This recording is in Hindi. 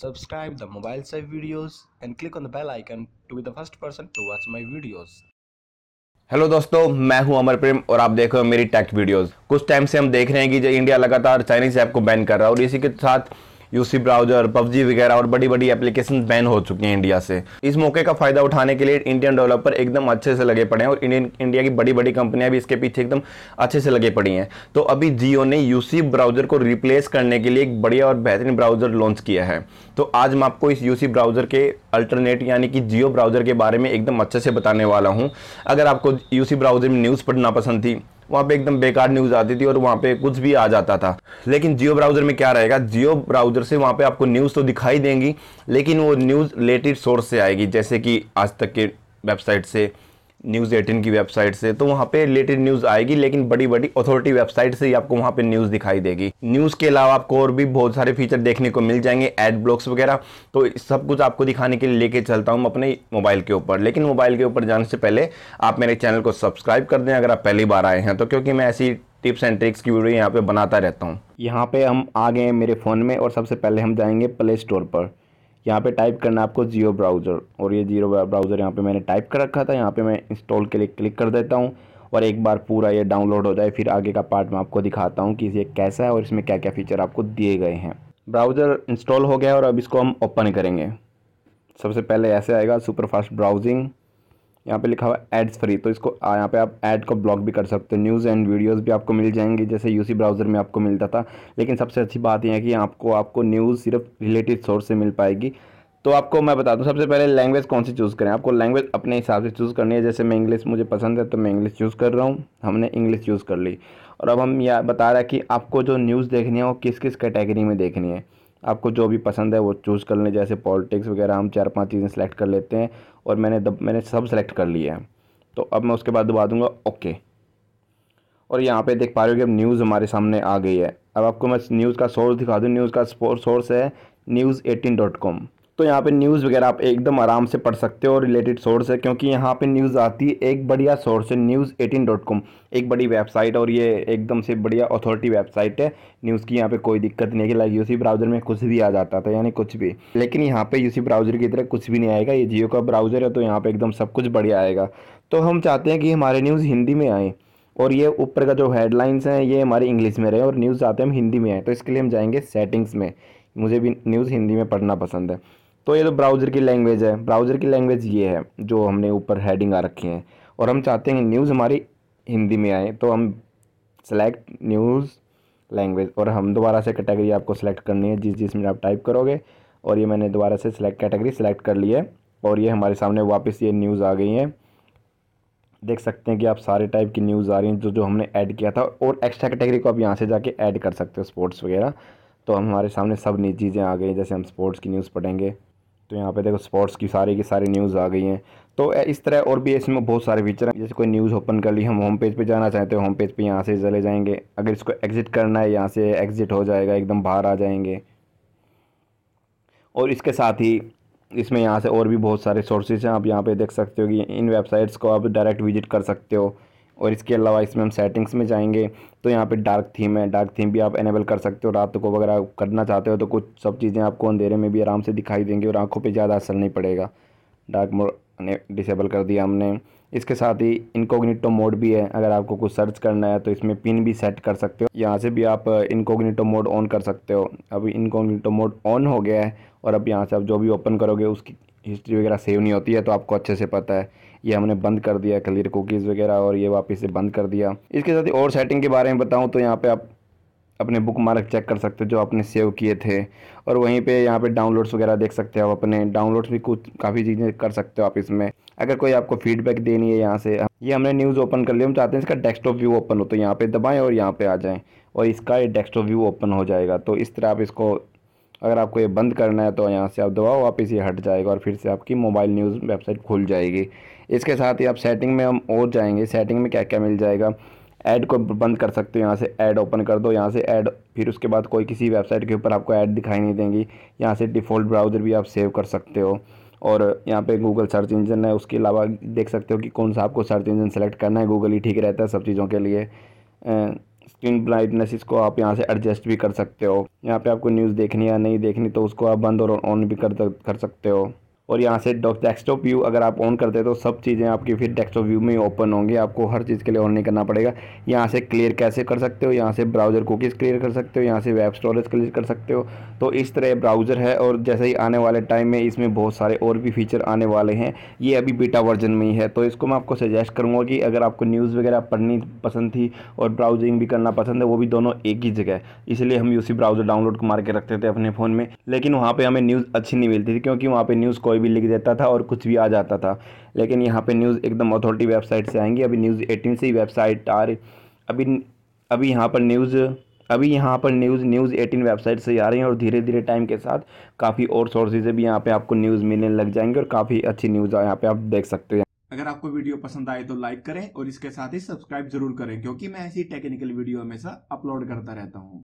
Subscribe the mobile safe videos and click on the bell icon to be the first person to watch my videos. Hello दोस्तों मैं हूं अमर प्रेम और आप देख रहे हो मेरी टेक वीडियोस कुछ टाइम से हम देख रहे हैं कि जो इंडिया लगातार चाइनीज ऐप को बैन कर रहा है और इसी के साथ यूसी ब्राउजर पबजी वगैरह और बड़ी बड़ी एप्लीकेशन बैन हो चुकी हैं इंडिया से इस मौके का फायदा उठाने के लिए इंडियन डेवलपर एकदम अच्छे से लगे पड़े हैं और इंडियन इंडिया की बड़ी बड़ी कंपनियां भी इसके पीछे एकदम अच्छे से लगे पड़ी हैं तो अभी जियो ने यूसी ब्राउजर को रिप्लेस करने के लिए एक बढ़िया और बेहतरीन ब्राउजर लॉन्च किया है तो आज मैं आपको इस यूसी ब्राउजर के अल्टरनेट यानी कि जियो ब्राउजर के बारे में एकदम अच्छे से बताने वाला हूँ अगर आपको यूसी ब्राउजर में न्यूज़ पढ़ना पसंद थी वहाँ पे एकदम बेकार न्यूज़ आती थी और वहाँ पे कुछ भी आ जाता था लेकिन जियो ब्राउज़र में क्या रहेगा जियो ब्राउज़र से वहाँ पे आपको न्यूज़ तो दिखाई देंगी लेकिन वो न्यूज़ रिलेटेड सोर्स से आएगी जैसे कि आज तक के वेबसाइट से न्यूज़ एटीन की वेबसाइट से तो वहाँ पे रिलेटेड न्यूज़ आएगी लेकिन बड़ी बड़ी अथॉरिटी वेबसाइट से ही आपको वहाँ पे न्यूज़ दिखाई देगी न्यूज़ के अलावा आपको और भी बहुत सारे फीचर देखने को मिल जाएंगे एड ब्लॉक्स वगैरह तो सब कुछ आपको दिखाने के लिए लेके चलता हूँ अपने मोबाइल के ऊपर लेकिन मोबाइल के ऊपर जाने से पहले आप मेरे चैनल को सब्सक्राइब कर दें अगर आप पहली बार आए हैं तो क्योंकि मैं ऐसी टिप्स एंड ट्रिक्स की वीडियो यहाँ पे बनाता रहता हूँ यहाँ पे हम आ गए हैं मेरे फ़ोन में और सबसे पहले हम जाएंगे प्ले स्टोर पर यहाँ पे टाइप करना आपको जियो ब्राउज़र और ये जियो ब्राउज़र यहाँ पे मैंने टाइप कर रखा था यहाँ पे मैं इंस्टॉल के लिए क्लिक कर देता हूँ और एक बार पूरा ये डाउनलोड हो जाए फिर आगे का पार्ट मैं आपको दिखाता हूँ कि ये कैसा है और इसमें क्या क्या फ़ीचर आपको दिए गए हैं ब्राउज़र इंस्टॉल हो गया और अब इसको हम ओपन करेंगे सबसे पहले ऐसे आएगा सुपर फास्ट ब्राउजिंग यहाँ पे लिखा हुआ एड्स फ्री तो इसको यहाँ पे आप ऐड को ब्लॉक भी कर सकते हो न्यूज़ एंड वीडियोस भी आपको मिल जाएंगे जैसे यूसी ब्राउज़र में आपको मिलता था लेकिन सबसे अच्छी बात यह है कि आपको आपको न्यूज़ सिर्फ रिलेटेड सोर्स से मिल पाएगी तो आपको मैं बता दूँ सबसे पहले लैंग्वेज कौन सी चूज़ करें आपको लैंग्वेज अपने हिसाब से चूज़ करनी है जैसे मैं इंग्लिश मुझे पसंद है तो मैं इंग्लिश चूज़ कर रहा हूँ हमने इंग्लिश चूज़ कर ली और अब हम यह बता रहा है कि आपको जो न्यूज़ देखनी है वो किस किस कैटेगरी में देखनी है आपको जो भी पसंद है वो चूज़ कर लें जैसे पॉलिटिक्स वगैरह हम चार पांच चीज़ें सेलेक्ट कर लेते हैं और मैंने दब, मैंने सब सेलेक्ट कर लिया है तो अब मैं उसके बाद दबा दूँगा ओके और यहाँ पे देख पा रहे हो कि अब न्यूज़ हमारे सामने आ गई है अब आपको मैं न्यूज़ का सोर्स दिखा दूँ न्यूज़ का सोर्स है न्यूज़ एटीन डॉट कॉम तो यहाँ पे न्यूज़ वगैरह आप एकदम आराम से पढ़ सकते हो रिलेटेड सोर्स है क्योंकि यहाँ पे न्यूज़ आती है एक बढ़िया सोर्स है न्यूज़ एटीन डॉट कॉम एक बड़ी वेबसाइट और ये एकदम से बढ़िया अथॉरिटी वेबसाइट है न्यूज़ की यहाँ पे कोई दिक्कत नहीं है कि लाइक यूसी ब्राउज़र में कुछ भी आ जाता था यानी कुछ भी लेकिन यहाँ पर यूसी ब्राउज़र की तरह कुछ भी नहीं आएगा ये जियो का ब्राउज़र है तो यहाँ पर एकदम सब कुछ बढ़िया आएगा तो हम चाहते हैं कि हमारे न्यूज़ हिंदी में आएँ और ये ऊपर का जो हेडलाइंस हैं ये हमारे इंग्लिश में रहे और न्यूज़ आते हैं हम हिंदी में आए तो इसके लिए हम जाएंगे सेटिंग्स में मुझे भी न्यूज़ हिंदी में पढ़ना पसंद है तो ये तो ब्राउज़र की लैंग्वेज है ब्राउज़र की लैंग्वेज ये है जो हमने ऊपर हेडिंग आ रखी है और हम चाहते हैं न्यूज़ हमारी हिंदी में आए तो हम सेलेक्ट न्यूज़ लैंग्वेज और हम दोबारा से कैटेगरी आपको सेलेक्ट करनी है जिस जिस में आप टाइप करोगे और ये मैंने दोबारा से सेलेक्ट कैटेगरी सेलेक्ट कर ली है और ये हमारे सामने वापस ये न्यूज़ आ गई है देख सकते हैं कि आप सारे टाइप की न्यूज़ आ रही हैं जो जो हमने ऐड किया था और एक्स्ट्रा कैटेगरी को आप यहाँ से जाके ऐड कर सकते हो स्पोर्ट्स वगैरह तो हमारे सामने सब नई चीज़ें आ गई जैसे हम स्पोर्ट्स की न्यूज़ पढ़ेंगे तो यहाँ पे देखो स्पोर्ट्स की सारी की सारी न्यूज़ आ गई हैं तो इस तरह और भी इसमें बहुत सारे फीचर हैं जैसे कोई न्यूज़ ओपन कर ली हम होम पेज पे जाना चाहते तो होम पेज पे यहाँ से चले जाएंगे अगर इसको एग्ज़िट करना है यहाँ से एग्ज़िट हो जाएगा एकदम बाहर आ जाएंगे और इसके साथ ही इसमें यहाँ से और भी बहुत सारे सोर्सेज हैं आप यहाँ पर देख सकते हो कि इन वेबसाइट्स को आप डायरेक्ट विजिट कर सकते हो और इसके अलावा इसमें हम सेटिंग्स में जाएंगे तो यहाँ पे डार्क थीम है डार्क थीम भी आप एनेबल कर सकते हो रात को वगैरह करना चाहते हो तो कुछ सब चीज़ें आपको अंधेरे में भी आराम से दिखाई देंगी और आँखों पर ज़्यादा असर नहीं पड़ेगा डार्क मोड ने डिसेबल कर दिया हमने इसके साथ ही इनकोग्निटो मोड भी है अगर आपको कुछ सर्च करना है तो इसमें पिन भी सेट कर सकते हो यहाँ से भी आप इनकोग्निटो मोड ऑन कर सकते हो अभी इनकोग्निटो मोड ऑन हो गया है और अब यहाँ से आप जो भी ओपन करोगे उसकी हिस्ट्री वगैरह सेव नहीं होती है तो आपको अच्छे से पता है ये हमने बंद कर दिया क्लियर कुकीज़ वगैरह और ये वापस से बंद कर दिया इसके साथ ही और सेटिंग के बारे में बताऊँ तो यहाँ पर आप अपने बुक मार्क चेक कर सकते हो जो आपने सेव किए थे और वहीं पे यहाँ पे डाउनलोड्स वगैरह देख सकते हो आप अपने डाउनलोड्स भी कुछ काफ़ी चीज़ें कर सकते हो आप इसमें अगर कोई आपको फीडबैक देनी है यहाँ से ये हमने न्यूज़ ओपन कर लिया हम चाहते हैं इसका डेस्कटॉप व्यू ओपन हो तो यहाँ पर दबाएँ और यहाँ पर आ जाएँ और इसका डेस्क डेस्कटॉप व्यू ओपन हो जाएगा तो इस तरह आप इसको अगर आपको ये बंद करना है तो यहाँ से आप दबाओ वापस ये हट जाएगा और फिर से आपकी मोबाइल न्यूज़ वेबसाइट खुल जाएगी इसके साथ ही आप सेटिंग में हम और जाएंगे सेटिंग में क्या क्या मिल जाएगा ऐड को बंद कर सकते हो यहाँ से ऐड ओपन कर दो यहाँ से ऐड फिर उसके बाद कोई किसी वेबसाइट के ऊपर आपको ऐड दिखाई नहीं देंगी यहाँ से डिफ़ॉल्ट ब्राउज़र भी आप सेव कर सकते हो और यहाँ पे गूगल सर्च इंजन है उसके अलावा देख सकते हो कि कौन सा आपको सर्च इंजन सेलेक्ट करना है गूगल ही ठीक रहता है सब चीज़ों के लिए स्क्रीन ब्राइटनेस इसको आप यहाँ से एडजस्ट भी कर सकते हो यहाँ पे आपको न्यूज़ देखनी या नहीं देखनी तो उसको आप बंद और ऑन भी कर कर सकते हो और यहाँ से डेस्कटॉप व्यू अगर आप ऑन करते हैं तो सब चीज़ें आपकी फिर डेस्कटॉप व्यू में ओपन होंगी आपको हर चीज़ के लिए ऑन नहीं करना पड़ेगा यहाँ से क्लियर कैसे कर सकते हो यहाँ से ब्राउज़र कुकीज़ क्लियर कर सकते हो यहाँ से वेब स्टोरेज क्लियर कर सकते हो तो इस तरह ब्राउज़र है और जैसे ही आने वाले टाइम में इसमें बहुत सारे और भी फीचर आने वाले हैं ये अभी बीटा वर्जन में ही है तो इसको मैं आपको सजेस्ट करूँगा कि अगर आपको न्यूज़ वगैरह पढ़नी पसंद थी और ब्राउजिंग भी करना पसंद है वो भी दोनों एक ही जगह इसलिए हम यूसी ब्राउज़र डाउनलोड मार के रखते थे अपने फ़ोन में लेकिन वहाँ पर हमें न्यूज़ अच्छी नहीं मिलती थी क्योंकि वहाँ पर न्यूज़ को कोई भी लिख देता था और कुछ भी आ जाता था लेकिन यहाँ पे न्यूज़ एकदम अथॉरिटी वेबसाइट से आएंगी अभी न्यूज़ एटीन से ही वेबसाइट आ रही अभी अभी यहाँ पर न्यूज़ अभी यहाँ पर न्यूज़ न्यूज़ एटीन वेबसाइट से आ रही है और धीरे धीरे टाइम के साथ काफ़ी और सोर्सेज भी यहाँ पर आपको न्यूज़ मिलने लग जाएंगे और काफ़ी अच्छी न्यूज़ यहाँ पर आप देख सकते हैं अगर आपको वीडियो पसंद आए तो लाइक करें और इसके साथ ही सब्सक्राइब जरूर करें क्योंकि मैं ऐसी टेक्निकल वीडियो हमेशा अपलोड करता रहता हूँ